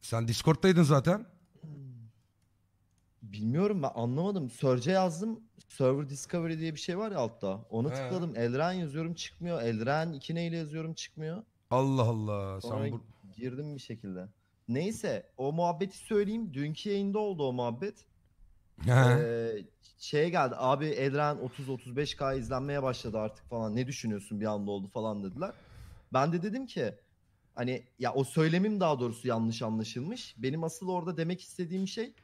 Sen Discord'daydın zaten. Bilmiyorum ben anlamadım. Search'e yazdım. Server Discovery diye bir şey var ya altta. Ona He. tıkladım. Elren yazıyorum çıkmıyor. Elren 2 neyle yazıyorum çıkmıyor. Allah Allah. Sonra Sen bu... girdim bir şekilde. Neyse o muhabbeti söyleyeyim. Dünkü yayında oldu o muhabbet. Ee, şeye geldi abi Edren 30-35k izlenmeye başladı artık falan ne düşünüyorsun bir anda oldu falan dediler. Ben de dedim ki Hani ya o söylemim daha doğrusu yanlış anlaşılmış. Benim asıl orada demek istediğim şey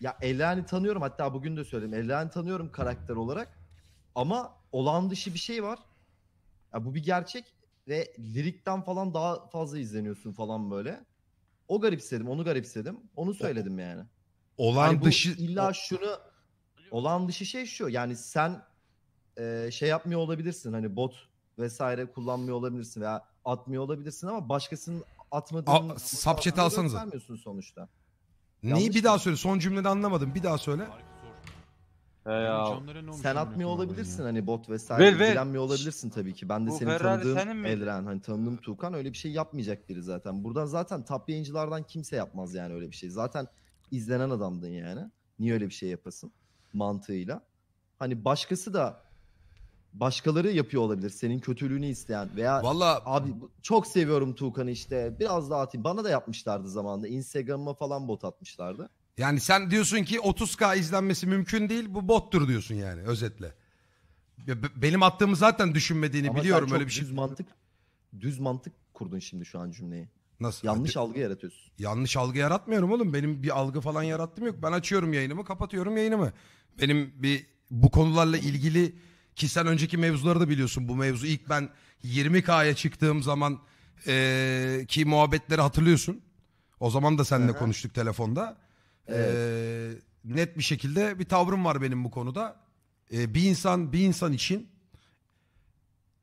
ya Elani tanıyorum hatta bugün de söyledim. Elani tanıyorum karakter olarak. Ama olağan dışı bir şey var. Ya bu bir gerçek ve lirikten falan daha fazla izleniyorsun falan böyle. O garipsedim, onu garipsedim. Onu söyledim yani. Olan yani dışı illa şunu olan dışı şey şu. Yani sen e, şey yapmıyor olabilirsin. Hani bot vesaire kullanmıyor olabilirsin veya atmıyor olabilirsin ama başkasının atmadığını... A, subchat'i alsanıza. Vermiyorsun sonuçta. Neyi Yanlış bir daha söyle. Son cümlede anlamadım. Bir daha söyle. He ya. Sen atmıyor olabilirsin hani bot vesaire. Ve, ve. olabilirsin tabii ki. Ben de Bu seni Ferrari tanıdığım senin Elren hani tanıdığım Tuğkan. öyle bir şey yapmayacak biri zaten. Buradan zaten top yayıncılardan kimse yapmaz yani öyle bir şey. Zaten izlenen adamdın yani. Niye öyle bir şey yapasın mantığıyla. Hani başkası da başkaları yapıyor olabilir. Senin kötülüğünü isteyen veya Vallahi... abi çok seviyorum Tuğkan'ı işte biraz daha atayım. Bana da yapmışlardı zamanında. Instagram'a falan bot atmışlardı. Yani sen diyorsun ki 30k izlenmesi mümkün değil bu bottur diyorsun yani özetle. Benim attığımı zaten düşünmediğini Ama biliyorum öyle bir şey. Düz mantık düz mantık kurdun şimdi şu an cümleyi. Nasıl? Yanlış Hadi. algı yaratıyorsun. Yanlış algı yaratmıyorum oğlum. Benim bir algı falan yarattım yok. Ben açıyorum yayınımı, kapatıyorum yayınımı. Benim bir bu konularla ilgili ki sen önceki mevzuları da biliyorsun bu mevzu. ilk ben 20K'ya çıktığım zaman ee, ki muhabbetleri hatırlıyorsun. O zaman da seninle Aha. konuştuk telefonda. Evet. Ee, net bir şekilde bir tavrım var benim bu konuda. Ee, bir insan bir insan için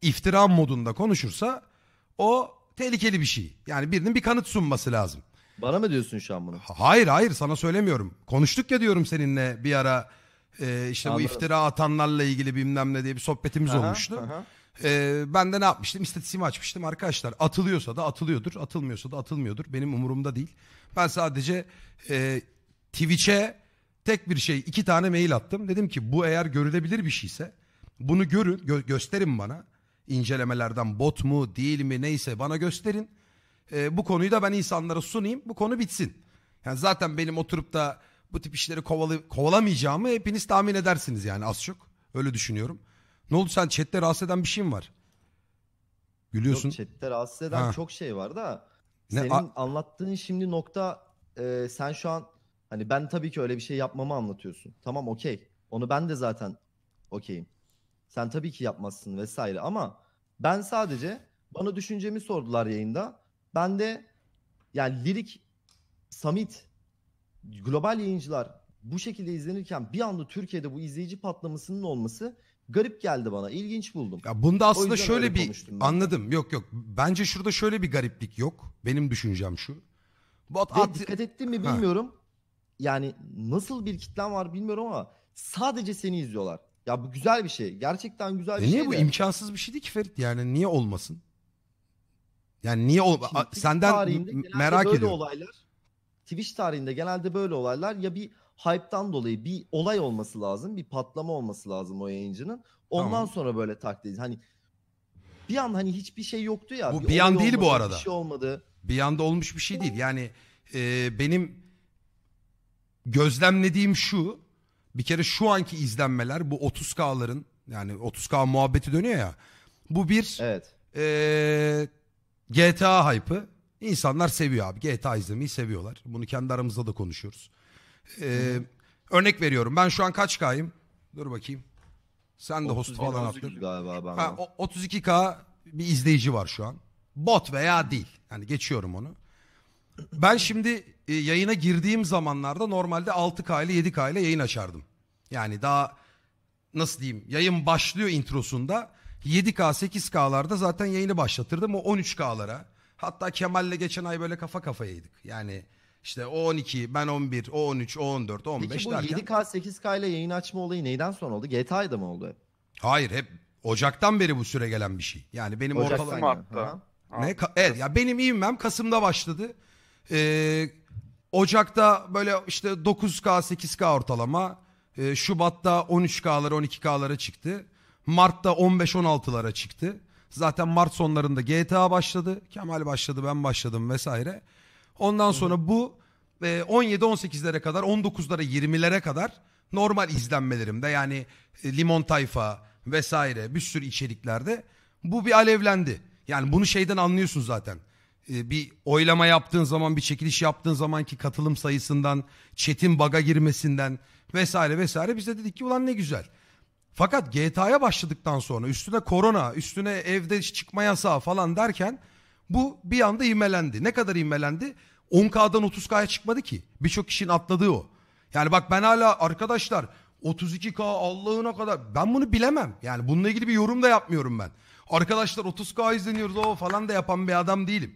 iftira modunda konuşursa o tehlikeli bir şey. Yani birinin bir kanıt sunması lazım. Bana mı diyorsun şu an bunu? Hayır hayır sana söylemiyorum. Konuştuk ya diyorum seninle bir ara ee, işte Anladım. bu iftira atanlarla ilgili bilmem ne diye bir sohbetimiz aha, olmuştu. Aha. Ee, ben de ne yapmıştım? İstatistiğimi açmıştım. Arkadaşlar atılıyorsa da atılıyordur, atılmıyorsa da atılmıyordur. Benim umurumda değil. Ben sadece e, Twitch'e tek bir şey, iki tane mail attım. Dedim ki bu eğer görülebilir bir şeyse bunu görün, gö- gösterin bana. İncelemelerden bot mu, değil mi neyse bana gösterin. E, bu konuyu da ben insanlara sunayım. Bu konu bitsin. Yani zaten benim oturup da bu tip işleri kovala, kovalamayacağımı hepiniz tahmin edersiniz yani az çok. Öyle düşünüyorum. Ne oldu sen chatte rahatsız eden bir şey mi var? Gülüyorsun. Yok chatte rahatsız eden Ha. çok şey var da Ne, senin a- anlattığın şimdi nokta e, sen şu an hani ben tabii ki öyle bir şey yapmamı anlatıyorsun. Tamam okey. Onu ben de zaten okeyim. Sen tabii ki yapmazsın vesaire ama ben sadece bana düşüncemi sordular yayında. Ben de yani lirik Samit global yayıncılar bu şekilde izlenirken bir anda Türkiye'de bu izleyici patlamasının olması garip geldi bana. İlginç buldum. Ya bunda aslında şöyle bir anladım. Yok yok. Bence şurada şöyle bir gariplik yok. Benim düşüncem şu. Bot at... dikkat ettin mi bilmiyorum. Ha. Yani nasıl bir kitlem var bilmiyorum ama sadece seni izliyorlar. Ya bu güzel bir şey. Gerçekten güzel e bir e şey. Niye bu de. imkansız bir şeydi ki Ferit? Yani niye olmasın? Yani niye ol senden merak ediyorum. olaylar Twitch tarihinde genelde böyle olaylar ya bir hype'tan dolayı bir olay olması lazım. Bir patlama olması lazım o yayıncının. Ondan tamam. sonra böyle taklit. Hani bir an hani hiçbir şey yoktu ya. Bu bir, bir an değil olmadı, bu arada. Bir şey olmadı. Bir anda olmuş bir şey değil. Yani e, benim gözlemlediğim şu. Bir kere şu anki izlenmeler bu 30K'ların yani 30K muhabbeti dönüyor ya. Bu bir evet. e, GTA hype'ı. İnsanlar seviyor abi. GTA izlemeyi seviyorlar. Bunu kendi aramızda da konuşuyoruz. Ee, hmm. örnek veriyorum. Ben şu an kaç K'yım? Dur bakayım. Sen de host falan attın. Galiba ben ha, 32K bir izleyici var şu an. Bot veya değil. Yani geçiyorum onu. Ben şimdi e, yayına girdiğim zamanlarda normalde 6K ile 7K ile yayın açardım. Yani daha nasıl diyeyim yayın başlıyor introsunda 7K 8K'larda zaten yayını başlatırdım. O 13K'lara Hatta Kemal'le geçen ay böyle kafa kafayaydık. Yani işte o 12, ben 11, o 13, o 14, o 15 Peki bu derken. 7K 8K ile yayın açma olayı neyden sonra oldu? GTA'da mı oldu Hayır hep Ocak'tan beri bu süre gelen bir şey. Yani benim Ocak ortalama... Mart'ta. Ne? Ka- evet ya benim ivmem Kasım'da başladı. Ee, Ocak'ta böyle işte 9K 8K ortalama. Ee, Şubat'ta 13K'lara 12K'lara çıktı. Mart'ta 15-16'lara çıktı. Zaten Mart sonlarında GTA başladı. Kemal başladı, ben başladım vesaire. Ondan sonra bu e, 17-18'lere kadar, 19'lara 20'lere kadar normal izlenmelerimde yani e, Limon Tayfa vesaire bir sürü içeriklerde bu bir alevlendi. Yani bunu şeyden anlıyorsun zaten. E, bir oylama yaptığın zaman, bir çekiliş yaptığın zamanki katılım sayısından, chat'in baga girmesinden vesaire vesaire biz de dedik ki ulan ne güzel. Fakat GTA'ya başladıktan sonra üstüne korona, üstüne evde çıkma yasağı falan derken bu bir anda imelendi. Ne kadar imelendi? 10K'dan 30K'ya çıkmadı ki. Birçok kişinin atladığı o. Yani bak ben hala arkadaşlar 32K Allah'ına kadar ben bunu bilemem. Yani bununla ilgili bir yorum da yapmıyorum ben. Arkadaşlar 30K izleniyoruz o falan da yapan bir adam değilim.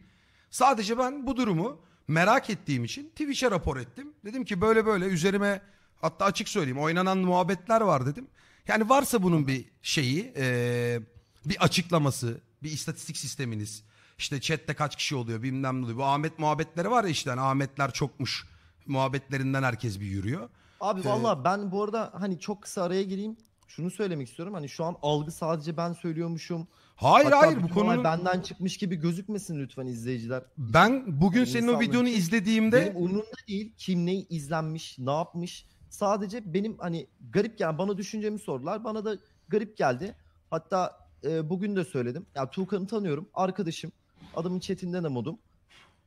Sadece ben bu durumu merak ettiğim için Twitch'e rapor ettim. Dedim ki böyle böyle üzerime hatta açık söyleyeyim oynanan muhabbetler var dedim. Yani varsa bunun bir şeyi, e, bir açıklaması, bir istatistik sisteminiz. İşte chatte kaç kişi oluyor bilmem ne oluyor. Bu Ahmet muhabbetleri var ya işte hani Ahmetler çokmuş muhabbetlerinden herkes bir yürüyor. Abi ee, valla ben bu arada hani çok kısa araya gireyim. Şunu söylemek istiyorum. Hani şu an algı sadece ben söylüyormuşum. Hayır Hatta hayır bu konu benden çıkmış gibi gözükmesin lütfen izleyiciler. ben bugün hani senin o İnsanlar videonu için- izlediğimde Benim umurumda değil kim ne izlenmiş, ne yapmış. Sadece benim hani garip yani bana düşüncemi sordular. Bana da garip geldi. Hatta e, bugün de söyledim. Ya Tuğkan'ı tanıyorum. Arkadaşım. Adamın chatinden amodum.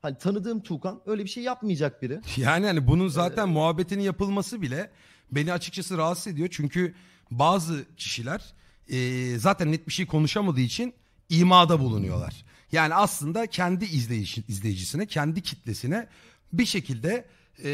Hani tanıdığım Tuğkan öyle bir şey yapmayacak biri. Yani hani bunun zaten ee, muhabbetinin yapılması bile beni açıkçası rahatsız ediyor. Çünkü bazı kişiler e, zaten net bir şey konuşamadığı için imada bulunuyorlar. Yani aslında kendi izleyici, izleyicisine, kendi kitlesine bir şekilde e,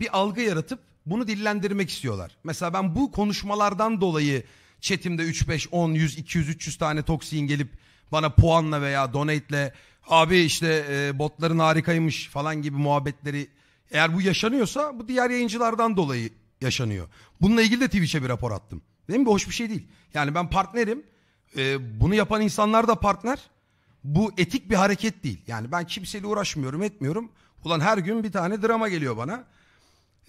bir algı yaratıp bunu dillendirmek istiyorlar. Mesela ben bu konuşmalardan dolayı chatimde 3, 5, 10, 100, 200, 300 tane toksiğin gelip bana puanla veya donate'le abi işte e, botların harikaymış falan gibi muhabbetleri eğer bu yaşanıyorsa bu diğer yayıncılardan dolayı yaşanıyor. Bununla ilgili de Twitch'e bir rapor attım. Değil mi? Bu hoş bir şey değil. Yani ben partnerim. E, bunu yapan insanlar da partner. Bu etik bir hareket değil. Yani ben kimseyle uğraşmıyorum etmiyorum. Ulan her gün bir tane drama geliyor bana.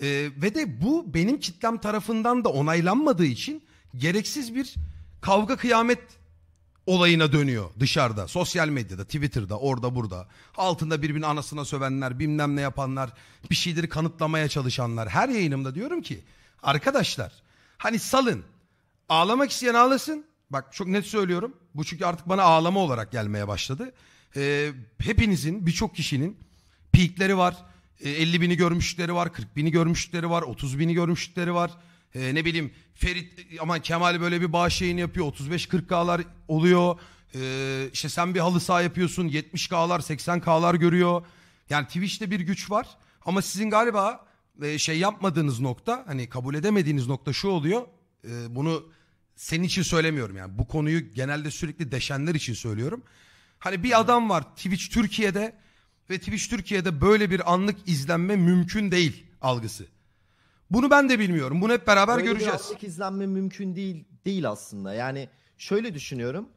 E, ve de bu benim kitlem tarafından da onaylanmadığı için gereksiz bir kavga kıyamet olayına dönüyor dışarıda. Sosyal medyada, Twitter'da, orada burada. Altında birbirinin anasına sövenler, bilmem ne yapanlar, bir şeyleri kanıtlamaya çalışanlar. Her yayınımda diyorum ki arkadaşlar hani salın. Ağlamak isteyen ağlasın. Bak çok net söylüyorum. Bu çünkü artık bana ağlama olarak gelmeye başladı. Ee, hepinizin, birçok kişinin peakleri var 50 e, bini görmüşleri var, 40 bini görmüşleri var, 30 bini görmüşleri var. E, ne bileyim Ferit e, ama Kemal böyle bir bağış yayını yapıyor 35-40K'lar oluyor. E, işte sen bir halı saha yapıyorsun 70K'lar 80K'lar görüyor. Yani Twitch'te bir güç var ama sizin galiba e, şey yapmadığınız nokta hani kabul edemediğiniz nokta şu oluyor. E, bunu senin için söylemiyorum yani bu konuyu genelde sürekli deşenler için söylüyorum. Hani bir adam var Twitch Türkiye'de ve Twitch Türkiye'de böyle bir anlık izlenme mümkün değil algısı. Bunu ben de bilmiyorum. Bunu hep beraber Böyle göreceğiz. Bir anlık izlenme mümkün değil değil aslında. Yani şöyle düşünüyorum.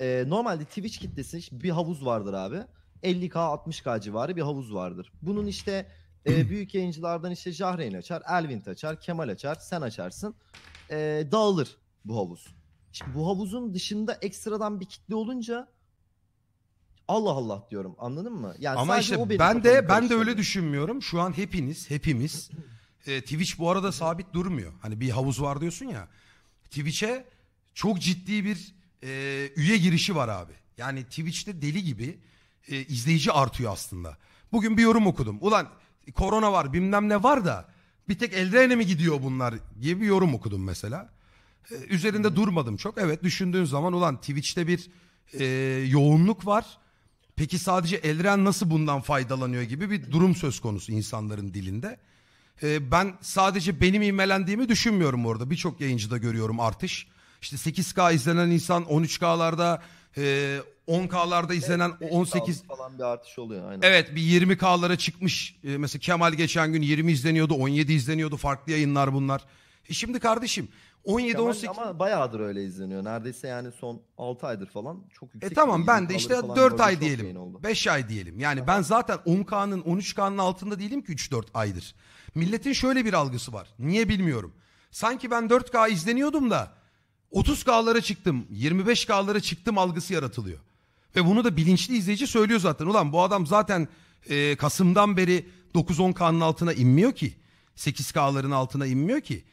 E, normalde Twitch kitlesi bir havuz vardır abi. 50k 60k civarı bir havuz vardır. Bunun işte e, büyük yayıncılardan işte Jahreyn açar, Elvin açar, Kemal açar, sen açarsın. E, dağılır bu havuz. Şimdi bu havuzun dışında ekstradan bir kitle olunca Allah Allah diyorum. Anladın mı? Yani Ama sadece o benim ben de ben de öyle düşünmüyorum. Şu an hepiniz hepimiz e, Twitch bu arada sabit durmuyor. Hani bir havuz var diyorsun ya. Twitch'e çok ciddi bir e, üye girişi var abi. Yani Twitch'te deli gibi e, izleyici artıyor aslında. Bugün bir yorum okudum. Ulan korona var bilmem ne var da bir tek eldivenle mi gidiyor bunlar gibi bir yorum okudum mesela. E, üzerinde durmadım çok. Evet düşündüğün zaman ulan Twitch'te bir e, yoğunluk var. Peki sadece Elren nasıl bundan faydalanıyor gibi bir durum söz konusu insanların dilinde. Ee, ben sadece benim imelendiğimi düşünmüyorum orada. Birçok yayıncıda görüyorum artış. İşte 8K izlenen insan 13K'larda e, 10K'larda izlenen 18 falan bir artış oluyor aynen. Evet bir 20K'lara çıkmış. E, mesela Kemal geçen gün 20 izleniyordu, 17 izleniyordu. Farklı yayınlar bunlar. E şimdi kardeşim 17-18 ama bayağıdır öyle izleniyor. Neredeyse yani son 6 aydır falan çok yüksek. E tamam ben de işte 4 ay diyelim. 5 ay diyelim. Yani ben zaten 10K'nın 13K'nın altında değilim ki 3-4 aydır. Milletin şöyle bir algısı var. Niye bilmiyorum. Sanki ben 4K izleniyordum da 30K'lara çıktım, 25K'lara çıktım algısı yaratılıyor. Ve bunu da bilinçli izleyici söylüyor zaten. Ulan bu adam zaten e, Kasım'dan beri 9-10K'nın altına inmiyor ki. 8K'ların altına inmiyor ki.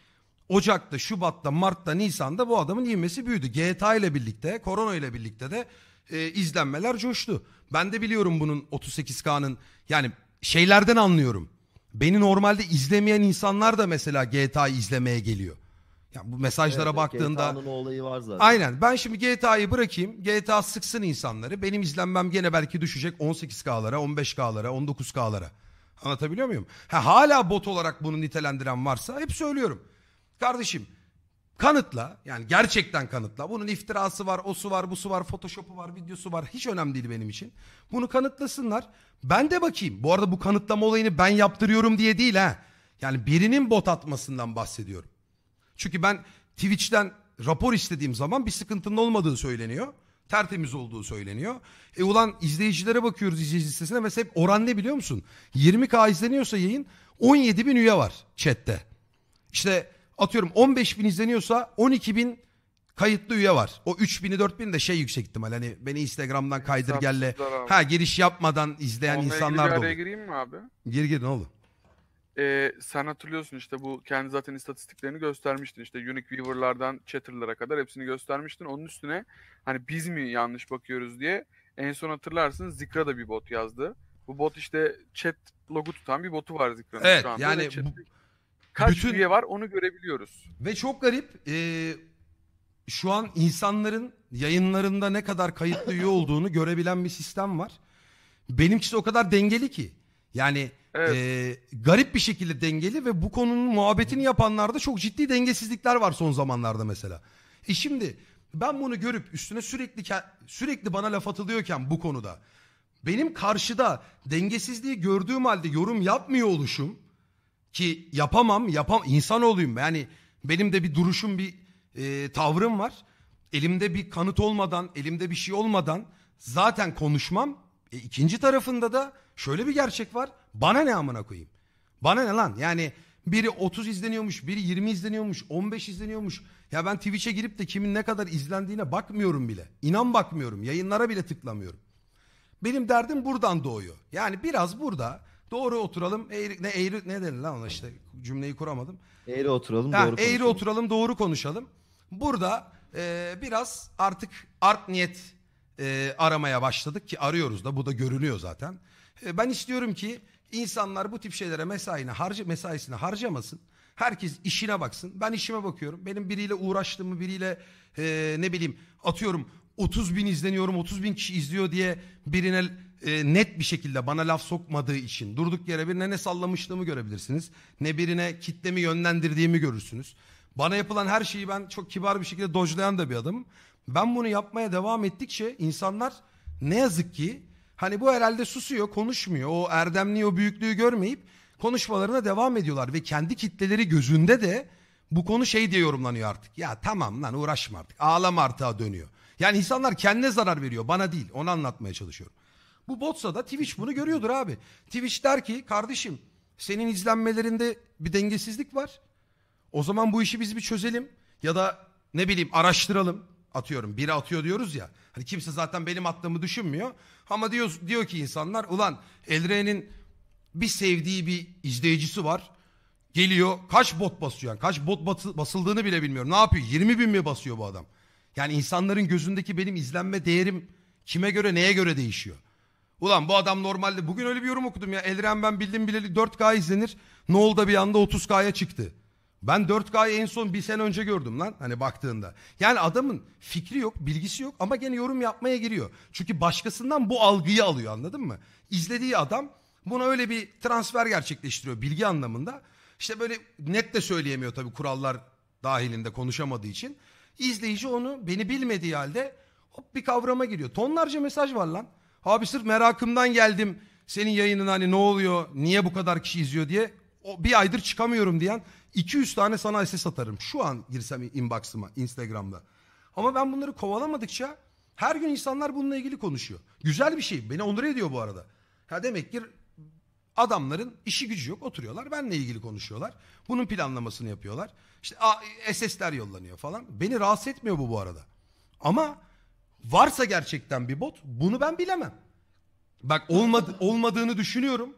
Ocak'ta, Şubat'ta, Mart'ta, Nisan'da bu adamın ivmesi büyüdü. GTA ile birlikte, korona ile birlikte de e, izlenmeler coştu. Ben de biliyorum bunun 38K'nın yani şeylerden anlıyorum. Beni normalde izlemeyen insanlar da mesela GTA izlemeye geliyor. Yani bu mesajlara evet, baktığında GTA'nın olayı var zaten. Aynen. Ben şimdi GTA'yı bırakayım. GTA sıksın insanları. Benim izlenmem gene belki düşecek 18K'lara, 15K'lara, 19K'lara. Anlatabiliyor muyum? Ha, hala bot olarak bunu nitelendiren varsa hep söylüyorum. Kardeşim kanıtla yani gerçekten kanıtla bunun iftirası var, o su var, bu su var, photoshopu var, videosu var hiç önemli değil benim için. Bunu kanıtlasınlar. Ben de bakayım. Bu arada bu kanıtlama olayını ben yaptırıyorum diye değil ha. Yani birinin bot atmasından bahsediyorum. Çünkü ben Twitch'ten rapor istediğim zaman bir sıkıntının olmadığı söyleniyor. Tertemiz olduğu söyleniyor. E ulan izleyicilere bakıyoruz izleyici listesine. Mesela hep oran ne biliyor musun? 20k izleniyorsa yayın 17 bin üye var chatte. İşte atıyorum 15 bin izleniyorsa 12 bin kayıtlı üye var. O 3 bini 4 4000'i de şey yüksek ihtimal hani beni Instagram'dan kaydır gelle. Ha giriş yapmadan izleyen Onunla insanlar da ilgili bir araya olur. gireyim mi abi? Gir gir ne olur. Ee, sen hatırlıyorsun işte bu kendi zaten istatistiklerini göstermiştin. İşte unique viewer'lardan chatter'lara kadar hepsini göstermiştin. Onun üstüne hani biz mi yanlış bakıyoruz diye en son hatırlarsın Zikra da bir bot yazdı. Bu bot işte chat logo tutan bir botu var Zikra'nın Evet şu anda. ve yani bu, kaç bütün... üye var onu görebiliyoruz. Ve çok garip e, şu an insanların yayınlarında ne kadar kayıtlı üye olduğunu görebilen bir sistem var. Benimkisi o kadar dengeli ki. Yani evet. e, garip bir şekilde dengeli ve bu konunun muhabbetini yapanlarda çok ciddi dengesizlikler var son zamanlarda mesela. E şimdi ben bunu görüp üstüne sürekli sürekli bana laf atılıyorken bu konuda benim karşıda dengesizliği gördüğüm halde yorum yapmıyor oluşum ki yapamam, yapam insan olayım. Yani benim de bir duruşum, bir e, tavrım var. Elimde bir kanıt olmadan, elimde bir şey olmadan zaten konuşmam. E, ikinci tarafında da şöyle bir gerçek var. Bana ne amına koyayım? Bana ne lan? Yani biri 30 izleniyormuş, biri 20 izleniyormuş, 15 izleniyormuş. Ya ben Twitch'e girip de kimin ne kadar izlendiğine bakmıyorum bile. İnan bakmıyorum. Yayınlara bile tıklamıyorum. Benim derdim buradan doğuyor. Yani biraz burada Doğru oturalım. Eğri, ne eğri ne dedi lan ona işte cümleyi kuramadım. Eğri oturalım ha, doğru eğri konuşalım. Eğri oturalım doğru konuşalım. Burada e, biraz artık art niyet e, aramaya başladık ki arıyoruz da bu da görülüyor zaten. E, ben istiyorum ki insanlar bu tip şeylere mesaini harca, mesaisini harcamasın. Herkes işine baksın. Ben işime bakıyorum. Benim biriyle uğraştığımı biriyle e, ne bileyim atıyorum 30 bin izleniyorum 30 bin kişi izliyor diye birine e, net bir şekilde bana laf sokmadığı için durduk yere birine ne sallamışlığımı görebilirsiniz. Ne birine kitlemi yönlendirdiğimi görürsünüz. Bana yapılan her şeyi ben çok kibar bir şekilde dojlayan da bir adamım. Ben bunu yapmaya devam ettikçe insanlar ne yazık ki hani bu herhalde susuyor konuşmuyor. O erdemli o büyüklüğü görmeyip konuşmalarına devam ediyorlar. Ve kendi kitleleri gözünde de bu konu şey diye yorumlanıyor artık. Ya tamam lan uğraşma artık ağlama artığa dönüyor. Yani insanlar kendine zarar veriyor bana değil onu anlatmaya çalışıyorum. Bu botsa da Twitch bunu görüyordur abi. Twitch der ki kardeşim senin izlenmelerinde bir dengesizlik var. O zaman bu işi biz bir çözelim ya da ne bileyim araştıralım. Atıyorum biri atıyor diyoruz ya. Hani kimse zaten benim attığımı düşünmüyor. Ama diyor, diyor ki insanlar ulan Elre'nin bir sevdiği bir izleyicisi var. Geliyor kaç bot basıyor yani kaç bot batı, basıldığını bile bilmiyorum. Ne yapıyor 20 bin mi basıyor bu adam? Yani insanların gözündeki benim izlenme değerim kime göre neye göre değişiyor? Ulan bu adam normalde bugün öyle bir yorum okudum ya. Elren ben bildim bileli 4K izlenir. Ne oldu da bir anda 30K'ya çıktı. Ben 4K'yı en son bir sene önce gördüm lan hani baktığında. Yani adamın fikri yok, bilgisi yok ama gene yorum yapmaya giriyor. Çünkü başkasından bu algıyı alıyor anladın mı? İzlediği adam buna öyle bir transfer gerçekleştiriyor bilgi anlamında. İşte böyle net de söyleyemiyor tabii kurallar dahilinde konuşamadığı için. İzleyici onu beni bilmediği halde hop bir kavrama giriyor. Tonlarca mesaj var lan. Abi sırf merakımdan geldim senin yayının hani ne oluyor, niye bu kadar kişi izliyor diye. O, bir aydır çıkamıyorum diyen 200 tane sana SS atarım. Şu an girsem inbox'ıma Instagram'da. Ama ben bunları kovalamadıkça her gün insanlar bununla ilgili konuşuyor. Güzel bir şey. Beni onur ediyor bu arada. Ha demek ki adamların işi gücü yok. Oturuyorlar. Benle ilgili konuşuyorlar. Bunun planlamasını yapıyorlar. İşte SS'ler yollanıyor falan. Beni rahatsız etmiyor bu bu arada. Ama Varsa gerçekten bir bot bunu ben bilemem. Bak olmadı, olmadığını düşünüyorum.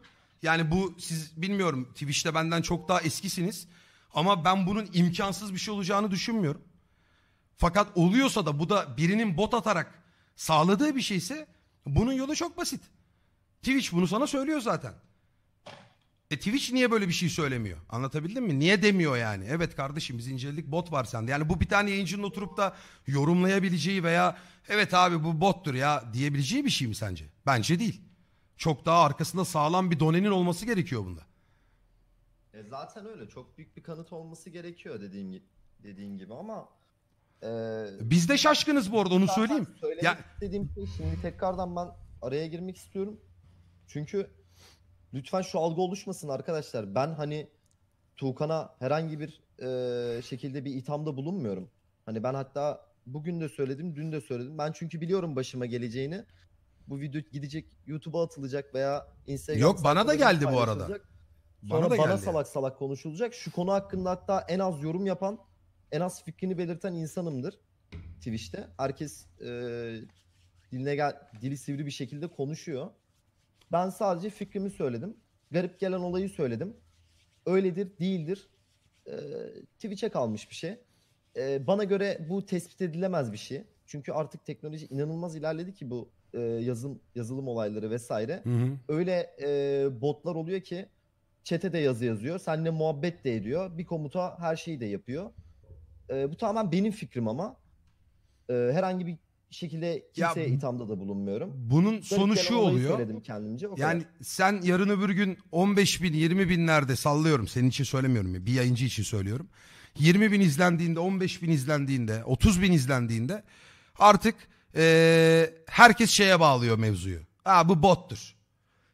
Yani bu siz bilmiyorum Twitch'te benden çok daha eskisiniz. Ama ben bunun imkansız bir şey olacağını düşünmüyorum. Fakat oluyorsa da bu da birinin bot atarak sağladığı bir şeyse bunun yolu çok basit. Twitch bunu sana söylüyor zaten. E Twitch niye böyle bir şey söylemiyor? Anlatabildim mi? Niye demiyor yani? Evet kardeşim biz incelik bot var sende. Yani bu bir tane yayıncının oturup da yorumlayabileceği veya evet abi bu bottur ya diyebileceği bir şey mi sence? Bence değil. Çok daha arkasında sağlam bir donenin olması gerekiyor bunda. E zaten öyle. Çok büyük bir kanıt olması gerekiyor dediğim dediğim gibi ama e, biz de şaşkınız bu arada onu söyleyeyim. Söylemek ya... istediğim şey şimdi tekrardan ben araya girmek istiyorum. Çünkü lütfen şu algı oluşmasın arkadaşlar. Ben hani Tuğkan'a herhangi bir e, şekilde bir ithamda bulunmuyorum. Hani ben hatta bugün de söyledim, dün de söyledim. Ben çünkü biliyorum başıma geleceğini. Bu video gidecek YouTube'a atılacak veya Instagram'a Yok bana da geldi bu arada. Bana Sonra da bana geldi. salak salak konuşulacak. Şu konu hakkında hatta en az yorum yapan, en az fikrini belirten insanımdır Twitch'te. Herkes e, diline gel, dili sivri bir şekilde konuşuyor. Ben sadece fikrimi söyledim. Garip gelen olayı söyledim. Öyledir, değildir. Ee, Twitch'e kalmış bir şey. Ee, bana göre bu tespit edilemez bir şey. Çünkü artık teknoloji inanılmaz ilerledi ki bu e, yazım yazılım olayları vesaire. Hı hı. Öyle e, botlar oluyor ki çete de yazı yazıyor. Seninle muhabbet de ediyor. Bir komuta her şeyi de yapıyor. E, bu tamamen benim fikrim ama. E, herhangi bir şekilde kimseye ya, ithamda da bulunmuyorum. Bunun Garip sonu şu oluyor. Söyledim kendimce. O yani kadar. sen yarın öbür gün 15 bin 20 binlerde sallıyorum senin için söylemiyorum ya bir yayıncı için söylüyorum. 20 bin izlendiğinde 15 bin izlendiğinde 30 bin izlendiğinde artık ee, herkes şeye bağlıyor mevzuyu. Aa bu bottur.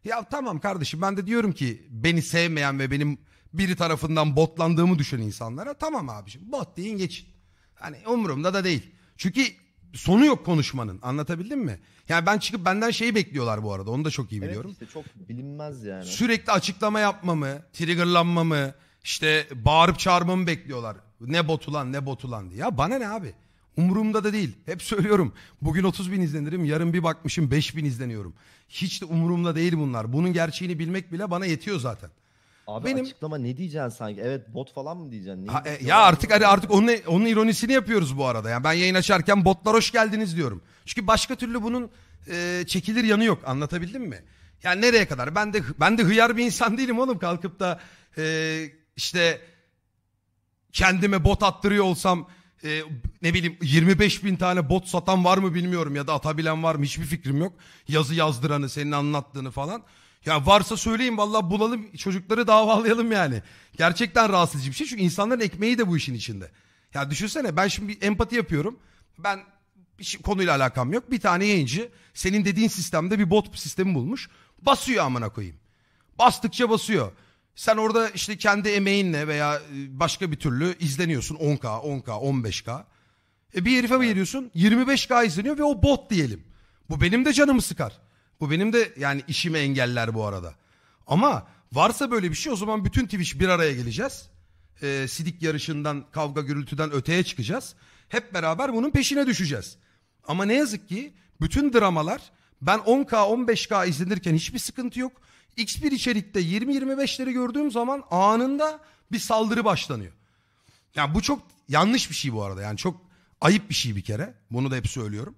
Ya tamam kardeşim ben de diyorum ki beni sevmeyen ve benim biri tarafından botlandığımı düşen insanlara tamam abiciğim bot deyin geçin. Hani umurumda da değil. Çünkü sonu yok konuşmanın. Anlatabildim mi? Yani ben çıkıp benden şeyi bekliyorlar bu arada. Onu da çok iyi Evet biliyorum. işte çok bilinmez yani. Sürekli açıklama yapmamı, triggerlanmamı, işte bağırıp çağırmamı bekliyorlar. Ne botulan ne botulan diye. Ya bana ne abi? Umurumda da değil. Hep söylüyorum. Bugün 30 bin izlenirim. Yarın bir bakmışım 5 bin izleniyorum. Hiç de umurumda değil bunlar. Bunun gerçeğini bilmek bile bana yetiyor zaten. Abi Benim... açıklama ne diyeceksin sanki? Evet bot falan mı diyeceksin? Ne ha, e, ya artık hani artık onun onun ironisini yapıyoruz bu arada. Yani ben yayın açarken botlar hoş geldiniz diyorum. Çünkü başka türlü bunun e, çekilir yanı yok. Anlatabildim mi? Yani nereye kadar? Ben de ben de hıyar bir insan değilim oğlum kalkıp da e, işte kendime bot attırıyor olsam e, ne bileyim 25 bin tane bot satan var mı bilmiyorum ya da atabilen var mı hiçbir fikrim yok. Yazı yazdıranı senin anlattığını falan. Ya varsa söyleyin valla bulalım çocukları davalayalım yani. Gerçekten rahatsız edici bir şey. Çünkü insanların ekmeği de bu işin içinde. Ya düşünsene ben şimdi bir empati yapıyorum. Ben bir şey, konuyla alakam yok. Bir tane yayıncı senin dediğin sistemde bir bot sistemi bulmuş. Basıyor amına koyayım. Bastıkça basıyor. Sen orada işte kendi emeğinle veya e, başka bir türlü izleniyorsun 10K, 10K, 15K. E bir herife mi geliyorsun? 25K izleniyor ve o bot diyelim. Bu benim de canımı sıkar. Bu benim de yani işimi engeller bu arada. Ama varsa böyle bir şey o zaman bütün Twitch bir araya geleceğiz. Ee, sidik yarışından, kavga gürültüden öteye çıkacağız. Hep beraber bunun peşine düşeceğiz. Ama ne yazık ki bütün dramalar ben 10K 15K izlenirken hiçbir sıkıntı yok. X1 içerikte 20-25'leri gördüğüm zaman anında bir saldırı başlanıyor. Yani bu çok yanlış bir şey bu arada. Yani çok ayıp bir şey bir kere. Bunu da hep söylüyorum.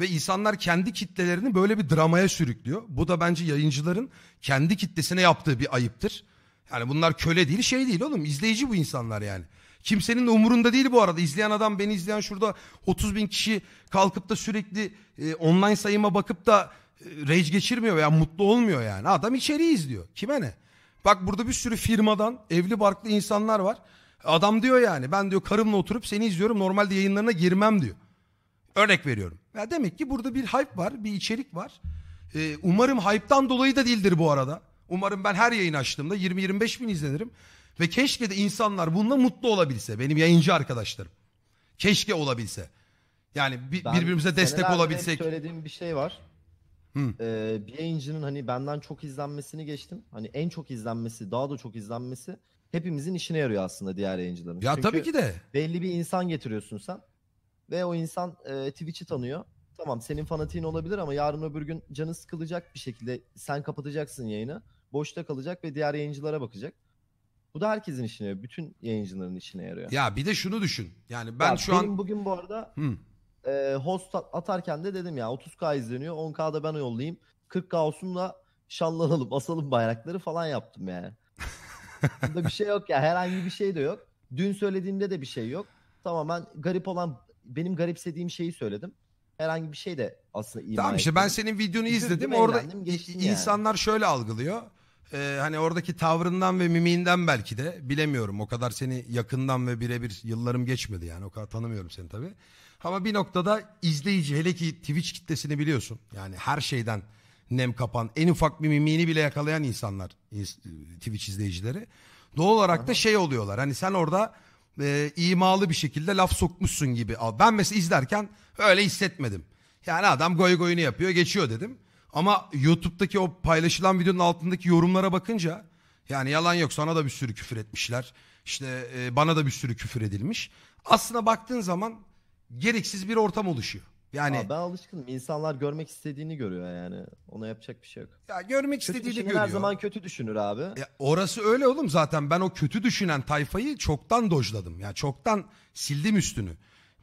Ve insanlar kendi kitlelerini böyle bir dramaya sürüklüyor. Bu da bence yayıncıların kendi kitlesine yaptığı bir ayıptır. Yani bunlar köle değil şey değil oğlum izleyici bu insanlar yani. Kimsenin de umurunda değil bu arada. İzleyen adam beni izleyen şurada 30 bin kişi kalkıp da sürekli e, online sayıma bakıp da e, rage geçirmiyor veya mutlu olmuyor yani. Adam içeriği izliyor. Kime ne? Bak burada bir sürü firmadan evli barklı insanlar var. Adam diyor yani ben diyor karımla oturup seni izliyorum normalde yayınlarına girmem diyor. Örnek veriyorum. Ya demek ki burada bir hype var, bir içerik var. Ee, umarım hype'tan dolayı da değildir bu arada. Umarım ben her yayın açtığımda 20-25 bin izlenirim. Ve keşke de insanlar bununla mutlu olabilse. Benim yayıncı arkadaşlarım. Keşke olabilse. Yani bi- Ben birbirimize destek senelerdir hep olabilsek. Söylediğim bir şey var. Ee, bir yayıncının hani benden çok izlenmesini geçtim. Hani en çok izlenmesi, daha da çok izlenmesi hepimizin işine yarıyor aslında diğer yayıncıların. Ya Çünkü tabii ki de. belli bir insan getiriyorsun sen. Ve o insan e, Twitch'i tanıyor. Tamam senin fanatiğin olabilir ama yarın öbür gün canı sıkılacak bir şekilde sen kapatacaksın yayını. Boşta kalacak ve diğer yayıncılara bakacak. Bu da herkesin işine yarıyor. Bütün yayıncıların işine yarıyor. Ya bir de şunu düşün. Yani ben ya şu benim an... bugün bu arada hmm. e, host atarken de dedim ya 30k izleniyor 10k da ben yollayayım. 40k olsun da şallanalım asalım bayrakları falan yaptım yani. Bunda bir şey yok ya herhangi bir şey de yok. Dün söylediğimde de bir şey yok. Tamamen garip olan benim garipsediğim şeyi söyledim. Herhangi bir şey de aslında ima Tamam işte ben senin videonu izledim. Orada eğlendim, yani. insanlar şöyle algılıyor. Ee, hani oradaki tavrından ve mimiğinden belki de bilemiyorum. O kadar seni yakından ve birebir yıllarım geçmedi yani. O kadar tanımıyorum seni tabii. Ama bir noktada izleyici hele ki Twitch kitlesini biliyorsun. Yani her şeyden nem kapan, en ufak bir mimiğini bile yakalayan insanlar Twitch izleyicileri. Doğal olarak da şey oluyorlar. Hani sen orada e, imalı bir şekilde laf sokmuşsun gibi. Ben mesela izlerken öyle hissetmedim. Yani adam goy goyunu yapıyor geçiyor dedim. Ama YouTube'daki o paylaşılan videonun altındaki yorumlara bakınca yani yalan yok sana da bir sürü küfür etmişler. İşte e, bana da bir sürü küfür edilmiş. Aslına baktığın zaman gereksiz bir ortam oluşuyor. Yani Aa, ben alışkınım. İnsanlar görmek istediğini görüyor yani. Ona yapacak bir şey yok. ya görmek Kötü istediğini görüyor. her zaman kötü düşünür abi. Ya orası öyle oğlum zaten ben o kötü düşünen tayfayı çoktan dojladım. Ya çoktan sildim üstünü.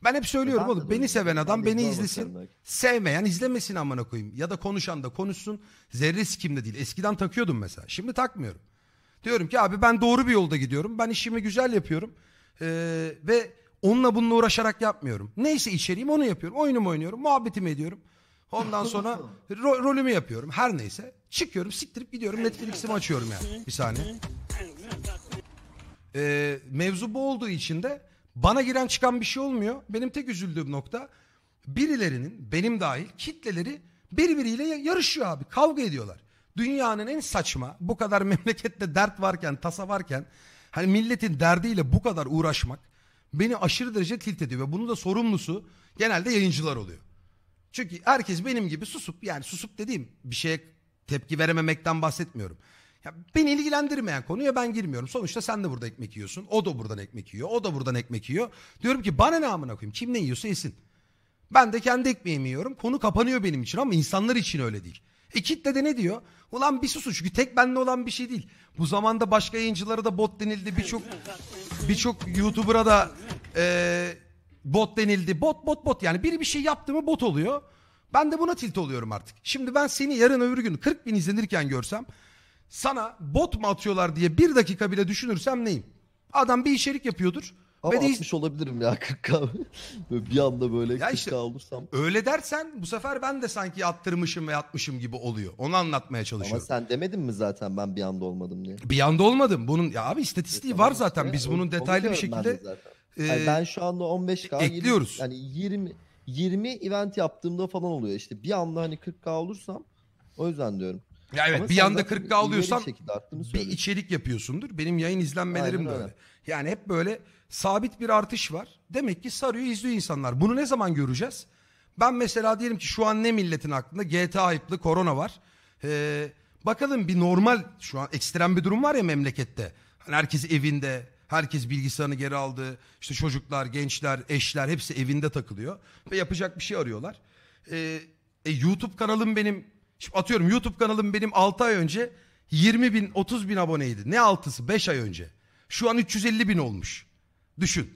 Ben hep söylüyorum e Ben oğlum beni seven adam Ben beni izlesin. Sevmeyen izlemesin amına koyayım. Ya da konuşan da konuşsun. Zerre sikimde değil. Eskiden takıyordum mesela. Şimdi takmıyorum. Diyorum ki abi ben doğru bir yolda gidiyorum. Ben işimi güzel yapıyorum. Ee, ve Onunla bununla uğraşarak yapmıyorum. Neyse içeriğim onu yapıyorum. Oyunumu oynuyorum. Muhabbetimi ediyorum. Ondan sonra ro- rolümü yapıyorum. Her neyse. Çıkıyorum siktirip gidiyorum. Netflix'imi açıyorum yani. Bir saniye. Ee, mevzu bu olduğu için de bana giren çıkan bir şey olmuyor. Benim tek üzüldüğüm nokta birilerinin benim dahil kitleleri birbiriyle yarışıyor abi. Kavga ediyorlar. Dünyanın en saçma bu kadar memlekette dert varken tasa varken hani milletin derdiyle bu kadar uğraşmak beni aşırı derece tilt ediyor ve bunun da sorumlusu genelde yayıncılar oluyor. Çünkü herkes benim gibi susup yani susup dediğim bir şeye tepki verememekten bahsetmiyorum. Ya beni ilgilendirmeyen konuya ben girmiyorum. Sonuçta sen de burada ekmek yiyorsun. O da buradan ekmek yiyor. O da buradan ekmek yiyor. Diyorum ki bana ne amına koyayım. Kim ne yiyorsa yesin. Ben de kendi ekmeğimi yiyorum. Konu kapanıyor benim için ama insanlar için öyle değil. E kitle de ne diyor? Ulan bir susun çünkü tek benle olan bir şey değil. Bu zamanda başka yayıncılara da bot denildi. Birçok birçok YouTuber'a da e, bot denildi. Bot bot bot yani biri bir şey yaptı mı bot oluyor. Ben de buna tilt oluyorum artık. Şimdi ben seni yarın öbür gün 40 bin izlenirken görsem sana bot mu atıyorlar diye bir dakika bile düşünürsem neyim? Adam bir içerik yapıyordur. Ama ben 60 de... olabilirim ya 40k. bir anda böyle 40k işte, olursam. Öyle dersen bu sefer ben de sanki attırmışım ve atmışım gibi oluyor. Onu anlatmaya çalışıyorum. Ama sen demedin mi zaten ben bir anda olmadım diye? Bir anda olmadım. Bunun ya abi istatistiği e, var tamam, zaten. Biz bunun detaylı bir şekilde ben, e, yani ben şu anda 15k ekliyoruz. 20, yani 20 20 event yaptığımda falan oluyor. işte bir anda hani 40k olursam o yüzden diyorum. Ya evet Ama bir anda 40k oluyorsan bir, bir içerik yapıyorsundur. Benim yayın izlenmelerim Aynen, de öyle. öyle. Yani hep böyle sabit bir artış var. Demek ki sarıyı izliyor insanlar. Bunu ne zaman göreceğiz? Ben mesela diyelim ki şu an ne milletin aklında? GTA ayıplı korona var. Ee, bakalım bir normal şu an ekstrem bir durum var ya memlekette. Hani herkes evinde, herkes bilgisayarını geri aldı. İşte çocuklar, gençler, eşler hepsi evinde takılıyor. Ve yapacak bir şey arıyorlar. Ee, e, YouTube kanalım benim, şimdi atıyorum YouTube kanalım benim 6 ay önce 20 bin, 30 bin aboneydi. Ne altısı? 5 ay önce. Şu an 350 bin olmuş. Düşün.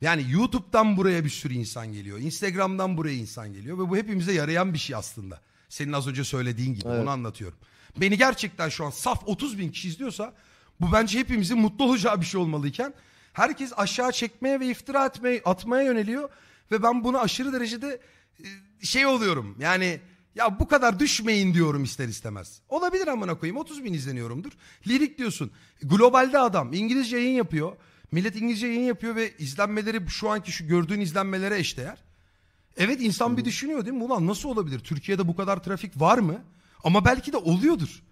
Yani YouTube'dan buraya bir sürü insan geliyor. Instagram'dan buraya insan geliyor. Ve bu hepimize yarayan bir şey aslında. Senin az önce söylediğin gibi evet. onu anlatıyorum. Beni gerçekten şu an saf 30 bin kişi izliyorsa bu bence hepimizin mutlu olacağı bir şey olmalıyken herkes aşağı çekmeye ve iftira etmeye, atmaya yöneliyor. Ve ben bunu aşırı derecede e, şey oluyorum. Yani ya bu kadar düşmeyin diyorum ister istemez. Olabilir amına koyayım 30 bin izleniyorumdur. Lirik diyorsun. Globalde adam İngilizce yayın yapıyor. Millet İngilizce yayın yapıyor ve izlenmeleri şu anki şu gördüğün izlenmelere eşdeğer. Evet insan bir düşünüyor değil mi? Ulan nasıl olabilir? Türkiye'de bu kadar trafik var mı? Ama belki de oluyordur.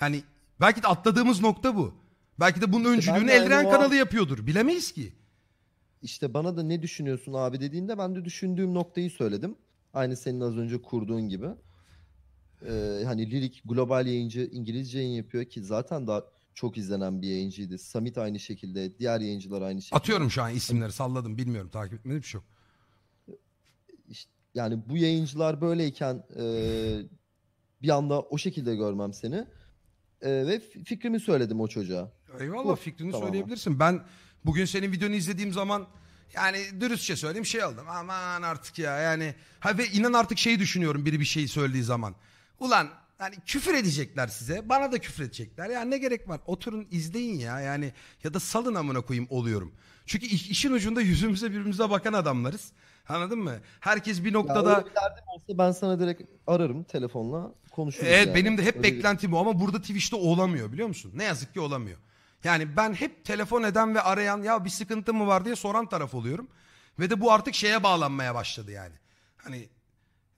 Yani belki de atladığımız nokta bu. Belki de bunun İşte öncülüğünü de Eldiren o- kanalı yapıyordur. Bilemeyiz ki. İşte bana da ne düşünüyorsun abi dediğinde ben de düşündüğüm noktayı söyledim. Aynı senin az önce kurduğun gibi. Ee, hani lirik global yayıncı İngilizce yayın yapıyor ki zaten daha çok izlenen bir yayıncıydı. Samit aynı şekilde, diğer yayıncılar aynı şekilde. Atıyorum şu an isimleri salladım bilmiyorum takip etmedim bir şey yok. İşte, yani bu yayıncılar böyleyken e, bir anda o şekilde görmem seni. E, ve fikrimi söyledim o çocuğa. Eyvallah bu, fikrini tamam. söyleyebilirsin. Ben bugün senin videonu izlediğim zaman yani dürüstçe söyleyeyim şey aldım. Aman artık ya yani. Ha ve inan artık şeyi düşünüyorum biri bir şey söylediği zaman. Ulan yani küfür edecekler size. Bana da küfür edecekler. Ya ne gerek var? Oturun izleyin ya. Yani ya da salın amına koyayım oluyorum. Çünkü işin ucunda yüzümüze birbirimize bakan adamlarız. Anladın mı? Herkes bir noktada... Ya bir derdim olsa ben sana direkt ararım telefonla konuşuruz. Evet yani. benim de hep öyle beklentim o ama burada Twitch'te olamıyor biliyor musun? Ne yazık ki olamıyor. Yani ben hep telefon eden ve arayan ya bir sıkıntı mı var diye soran taraf oluyorum. Ve de bu artık şeye bağlanmaya başladı yani. Hani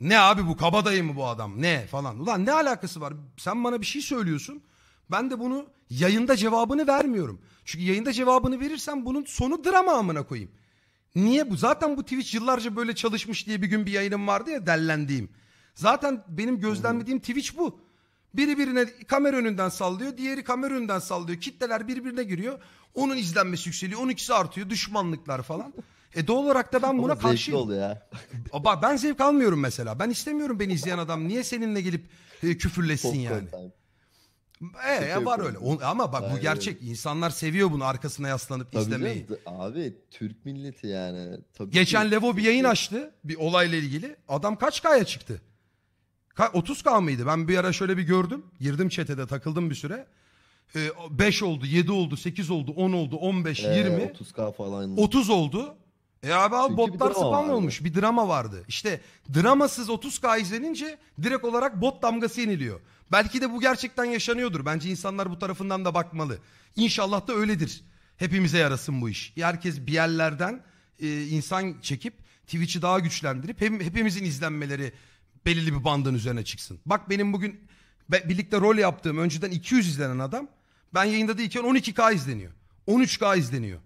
ne abi bu kabadayı mı bu adam ne falan. Ulan ne alakası var? Sen bana bir şey söylüyorsun. Ben de bunu yayında cevabını vermiyorum. Çünkü yayında cevabını verirsem bunun sonu drama amına koyayım. Niye bu? Zaten bu Twitch yıllarca böyle çalışmış diye bir gün bir yayınım vardı ya dellendiğim. Zaten benim gözlemlediğim Twitch bu. Biri birine kamera önünden sallıyor, diğeri kamera önünden sallıyor. Kitleler birbirine giriyor. Onun izlenmesi yükseliyor, onunkisi artıyor, düşmanlıklar falan. E doğal olarak da ben buna karşı oluyor ya. Bak ben zevk almıyorum mesela. Ben istemiyorum beni izleyen adam niye seninle gelip e, küfürlesin yani. Time. E, e var öyle. ama bak bu gerçek. İnsanlar seviyor bunu arkasına yaslanıp Tabii izlemeyi. Canım, abi Türk milleti yani. Tabii Geçen ki... Levo bir yayın açtı bir olayla ilgili. Adam kaç kaya çıktı? Ka 30k mıydı? Ben bir ara şöyle bir gördüm. Girdim çetede takıldım bir süre. Ee, 5 oldu, 7 oldu, 8 oldu, 10 oldu, 15, ee, 20. 30k falan. 30 oldu. E abi, abi Çünkü botlar bir drama spam olmuş. Bir drama vardı. İşte dramasız 30K izlenince direkt olarak bot damgası yeniliyor. Belki de bu gerçekten yaşanıyordur. Bence insanlar bu tarafından da bakmalı. İnşallah da öyledir. Hepimize yarasın bu iş. Herkes bir yerlerden e, insan çekip Twitch'i daha güçlendirip hem, hepimizin izlenmeleri belirli bir bandın üzerine çıksın. Bak benim bugün be, birlikte rol yaptığım önceden 200 izlenen adam ben yayında değilken 12K izleniyor. 13K izleniyor.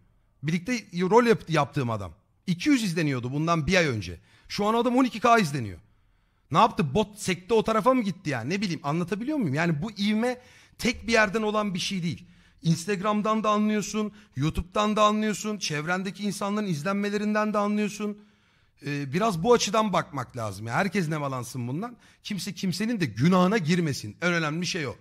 Birlikte rol yap, yaptığım adam. 200 izleniyordu bundan bir ay önce. Şu an adam 12K izleniyor. Ne yaptı? Bot sekte o tarafa mı gitti yani? Ne bileyim anlatabiliyor muyum? Yani bu ivme tek bir yerden olan bir şey değil. Instagram'dan da anlıyorsun, YouTube'dan da anlıyorsun, çevrendeki insanların izlenmelerinden de anlıyorsun. Ee, biraz bu açıdan bakmak lazım. Yani herkes nemalansın bundan. Kimse kimsenin de günahına girmesin. En önemli şey o.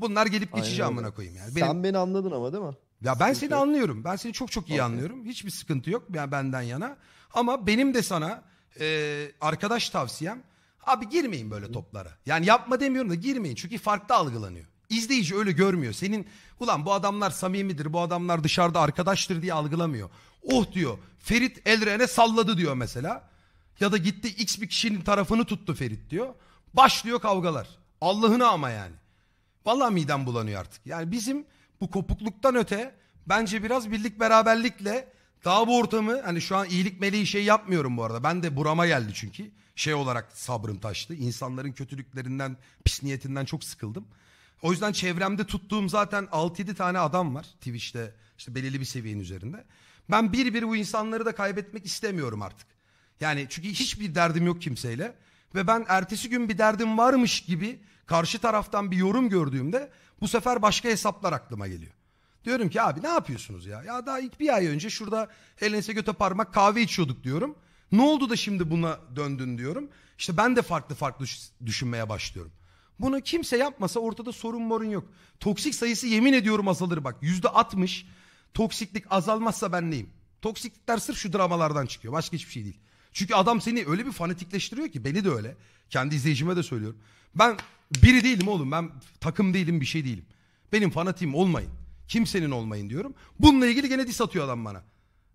Bunlar gelip geçici Aynen öyle. amına koyayım yani. Benim- Sen beni anladın ama değil mi? Ya ben seni anlıyorum. Ben seni çok çok iyi anlıyorum. Hiçbir sıkıntı yok yani benden yana. Ama benim de sana e, arkadaş tavsiyem abi girmeyin böyle toplara. Yani yapma demiyorum da girmeyin çünkü farklı algılanıyor. İzleyici öyle görmüyor. Senin ulan bu adamlar samimidir, bu adamlar dışarıda arkadaştır diye algılamıyor. Oh diyor Ferit Elren'e salladı diyor mesela. Ya da gitti x bir kişinin tarafını tuttu Ferit diyor. Başlıyor kavgalar. Allah'ına ama yani. Vallahi midem bulanıyor artık. Yani bizim bu kopukluktan öte bence biraz birlik beraberlikle daha bu ortamı hani şu an iyilik meleği şey yapmıyorum bu arada. Ben de burama geldi çünkü. Şey olarak sabrım taştı. İnsanların kötülüklerinden, pis niyetinden çok sıkıldım. O yüzden çevremde tuttuğum zaten 6-7 tane adam var Twitch'te işte belirli bir seviyenin üzerinde. Ben bir bir bu insanları da kaybetmek istemiyorum artık. Yani çünkü hiçbir derdim yok kimseyle ve ben ertesi gün bir derdim varmış gibi karşı taraftan bir yorum gördüğümde bu sefer başka hesaplar aklıma geliyor. Diyorum ki abi ne yapıyorsunuz ya? Ya daha ilk bir ay önce şurada elinize göte parmak kahve içiyorduk diyorum. Ne oldu da şimdi buna döndün diyorum. İşte ben de farklı farklı düşünmeye başlıyorum. Bunu kimse yapmasa ortada sorun morun yok. Toksik sayısı yemin ediyorum azalır bak. Yüzde altmış toksiklik azalmazsa ben neyim? Toksiklikler sırf şu dramalardan çıkıyor. Başka hiçbir şey değil. Çünkü adam seni öyle bir fanatikleştiriyor ki beni de öyle. Kendi izleyicime de söylüyorum. Ben biri değilim oğlum ben takım değilim bir şey değilim. Benim fanatiğim olmayın. Kimsenin olmayın diyorum. Bununla ilgili gene dis atıyor adam bana.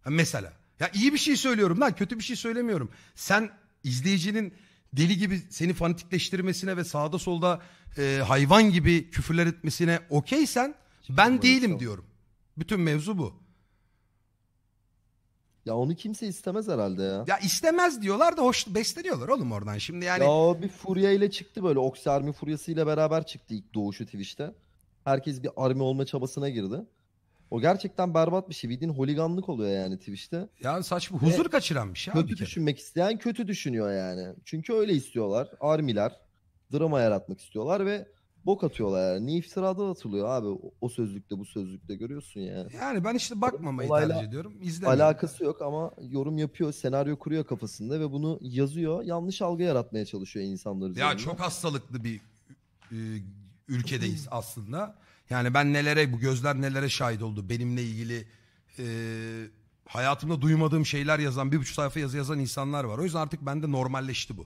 Ha mesela. Ya iyi bir şey söylüyorum lan kötü bir şey söylemiyorum. Sen izleyicinin deli gibi seni fanatikleştirmesine ve sağda solda e, hayvan gibi küfürler etmesine okeysen ben değilim diyorum. Bütün mevzu bu. Ya onu kimse istemez herhalde ya. Ya istemez diyorlar da hoş besleniyorlar oğlum oradan. Şimdi yani Ya bir furya ile çıktı böyle. Oxarmi furyası ile beraber çıktı ilk doğuşu Twitch'te. Herkes bir army olma çabasına girdi. O gerçekten berbat bir şey. Vidin holiganlık oluyor yani Twitch'te. yani saçma huzur kaçıran bir şey abi. bir Kötü kere. düşünmek isteyen kötü düşünüyor yani. Çünkü öyle istiyorlar. Armiler drama yaratmak istiyorlar ve bok atıyorlar yani. Niye iftiradan atılıyor abi? O, sözlükte bu sözlükte görüyorsun yani. Yani ben işte bakmamayı Olayla tercih ediyorum. İzlemiyorum. Alakası yok ama yorum yapıyor, senaryo kuruyor kafasında ve bunu yazıyor. Yanlış algı yaratmaya çalışıyor insanlar üzerinde. Ya çok hastalıklı bir e, ülkedeyiz aslında. Yani ben nelere bu gözler nelere şahit oldu. Benimle ilgili e, hayatımda duymadığım şeyler yazan bir buçuk sayfa yazı yazan insanlar var. O yüzden artık bende normalleşti bu.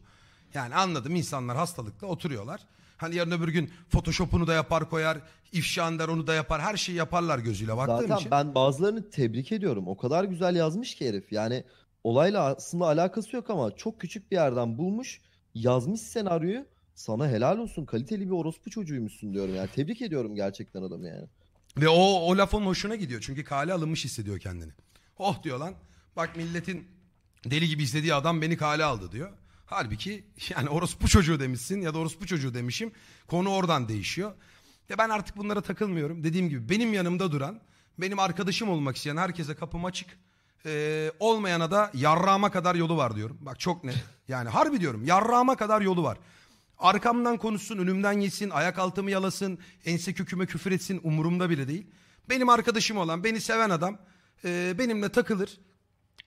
Yani anladım insanlar hastalıkla oturuyorlar. Hani yarın öbür gün Photoshop'unu da yapar koyar, ifşa eder onu da yapar. Her şeyi yaparlar gözüyle baktığım Zaten için. ben bazılarını tebrik ediyorum. O kadar güzel yazmış ki herif. Yani olayla aslında alakası yok ama çok küçük bir yerden bulmuş, yazmış senaryoyu. Sana helal olsun kaliteli bir orospu çocuğuymuşsun diyorum yani. Tebrik ediyorum gerçekten adamı yani. Ve o, o laf onun hoşuna gidiyor. Çünkü kale alınmış hissediyor kendini. Oh diyor lan. Bak milletin deli gibi izlediği adam beni kale aldı diyor. Halbuki yani orospu çocuğu demişsin ya da orospu çocuğu demişim. Konu oradan değişiyor. Ya ben artık bunlara takılmıyorum. Dediğim gibi benim yanımda duran, benim arkadaşım olmak isteyen herkese kapım açık. Ee, olmayana da yarrağıma kadar yolu var diyorum. Bak çok net. Yani harbi diyorum yarrağıma kadar yolu var. Arkamdan konuşsun, önümden yesin, ayak altımı yalasın, ense köküme küfür etsin umurumda bile değil. Benim arkadaşım olan, beni seven adam e, benimle takılır.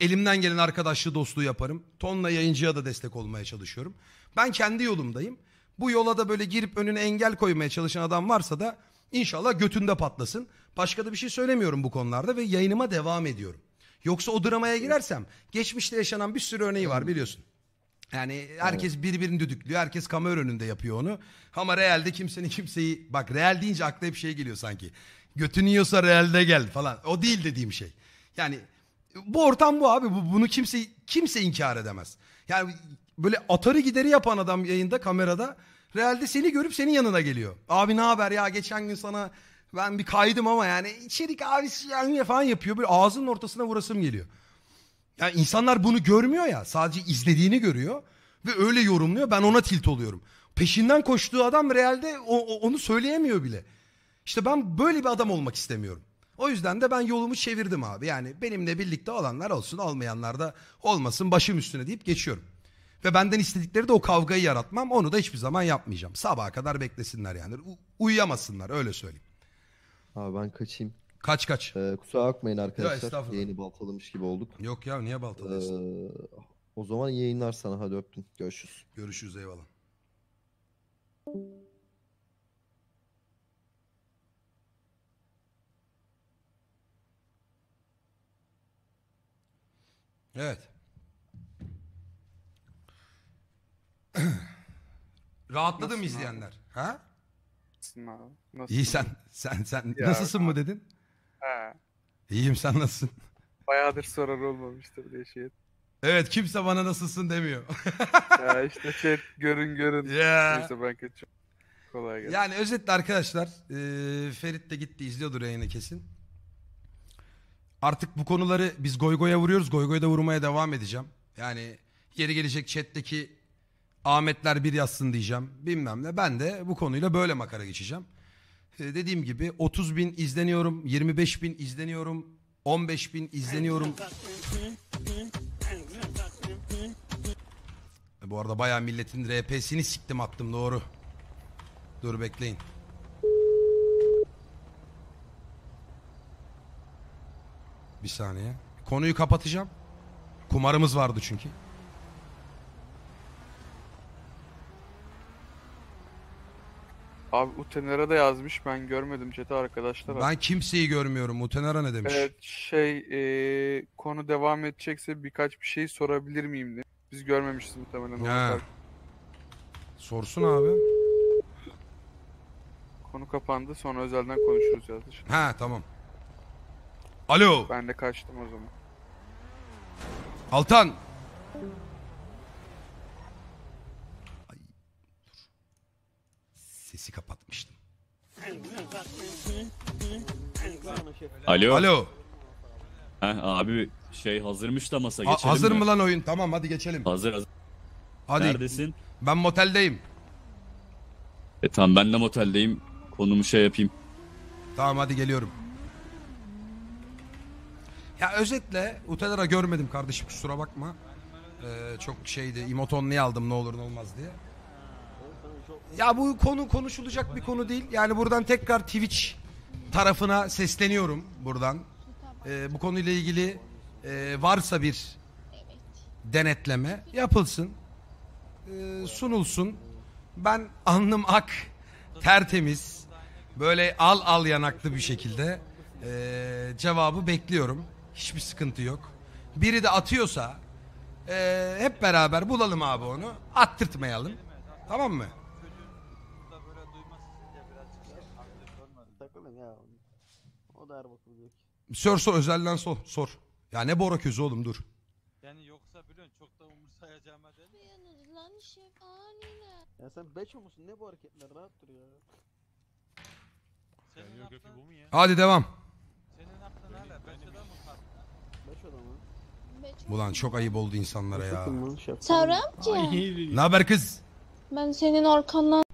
Elimden gelen arkadaşlığı dostluğu yaparım. Tonla yayıncıya da destek olmaya çalışıyorum. Ben kendi yolumdayım. Bu yola da böyle girip önüne engel koymaya çalışan adam varsa da inşallah götünde patlasın. Başka da bir şey söylemiyorum bu konularda ve yayınıma devam ediyorum. Yoksa o dramaya girersem geçmişte yaşanan bir sürü örneği var biliyorsun. Yani herkes birbirini düdüklüyor. Herkes kamera önünde yapıyor onu. Ama realde kimsenin kimseyi... Bak real deyince akla hep şey geliyor sanki. Götünü yiyorsa realde gel falan. O değil dediğim şey. Yani bu ortam bu abi. Bu, bunu kimse kimse inkar edemez. Yani böyle atarı gideri yapan adam yayında kamerada realde seni görüp senin yanına geliyor. Abi ne haber ya geçen gün sana ben bir kaydım ama yani içerik abisi yani falan yapıyor. Böyle ağzının ortasına vurasım geliyor. Yani insanlar bunu görmüyor ya sadece izlediğini görüyor ve öyle yorumluyor. Ben ona tilt oluyorum. Peşinden koştuğu adam realde o, o, onu söyleyemiyor bile. İşte ben böyle bir adam olmak istemiyorum. O yüzden de ben yolumu çevirdim abi. Yani benimle birlikte olanlar olsun olmayanlar da olmasın başım üstüne deyip geçiyorum. Ve benden istedikleri de o kavgayı yaratmam. Onu da hiçbir zaman yapmayacağım. Sabaha kadar beklesinler yani. U- uyuyamasınlar öyle söyleyeyim. Abi ben kaçayım. Kaç kaç. Ee, kusura bakmayın arkadaşlar. estağfurullah. Yeni baltalamış gibi olduk. Yok ya niye baltalıyorsun? Ee, o zaman yayınlar sana. Hadi öptüm. Görüşürüz. Görüşürüz eyvallah. Evet. Rahatladım izleyenler? Abi? Ha? Nasılsın abi? Nasılsın? İyi sen sen sen ya, nasılsın abi. mı dedin? He. İyiyim sen nasılsın? Bayağıdır sorar olmamıştır bile şey. Evet kimse bana nasılsın demiyor. ya işte şey görün görün. Ya. Neyse ben kaçıyorum. Kolay gelsin. Yani özetle arkadaşlar e, Ferit de gitti izliyordur yayını kesin. Artık bu konuları biz goy goya vuruyoruz. Goy goya da vurmaya devam edeceğim. Yani yeri gelecek chatteki Ahmetler bir yazsın diyeceğim. Bilmem ne. Ben de bu konuyla böyle makara geçeceğim. Ee, dediğim gibi 30 bin izleniyorum. 25 bin izleniyorum. 15 bin izleniyorum. bu arada bayağı milletin RP'sini siktim attım doğru. Dur bekleyin. Bir saniye. Konuyu kapatacağım. Kumarımız vardı çünkü. Abi Utenera da yazmış ben görmedim chat'e arkadaşlar. Ben kimseyi görmüyorum. Utenera ne demiş? Evet şey e, konu devam edecekse birkaç bir şey sorabilir miyim diye. Biz görmemişiz muhtemelen. He. Sorsun abi. Konu kapandı sonra özelden konuşuruz yazdı. Ha tamam. Alo. Ben de kaçtım o zaman. Altan. Ay, Sesi kapatmıştım. Alo. Alo. Heh, abi şey hazırmış da masa geçelim. Ha- hazır mı lan oyun? Tamam hadi geçelim. Hazır hazır. Hadi. Neredesin? Ben moteldeyim. E tamam ben de moteldeyim. Konumu şey yapayım. Tamam hadi geliyorum. Ya özetle Utelera görmedim kardeşim kusura bakma. Ee, çok şeydi imotonluya aldım ne olur ne olmaz diye. Ya bu konu konuşulacak bir konu değil. Yani buradan tekrar Twitch tarafına sesleniyorum buradan. Ee, bu konuyla ilgili e, varsa bir denetleme yapılsın. Ee, sunulsun. Ben alnım ak, tertemiz, böyle al al yanaklı bir şekilde e, cevabı bekliyorum. Hiçbir sıkıntı yok. Biri de atıyorsa e, hep beraber bulalım abi onu. Attırtmayalım. Tamam mı? Takılın ya. O da her Sor sor özelden sor. sor. Ya ne Bora közü oğlum dur. Yani yoksa biliyorsun çok da umursayacağıma değil. Uyanır lan şef aniden. Ya sen beço musun? Ne bu hareketler? Rahat dur ya. Senin aklın, Hadi devam. senin aklın hala beşoda mı? Ulan çok ayıp oldu insanlara ya. Sarı Ne haber kız? Ben senin arkandan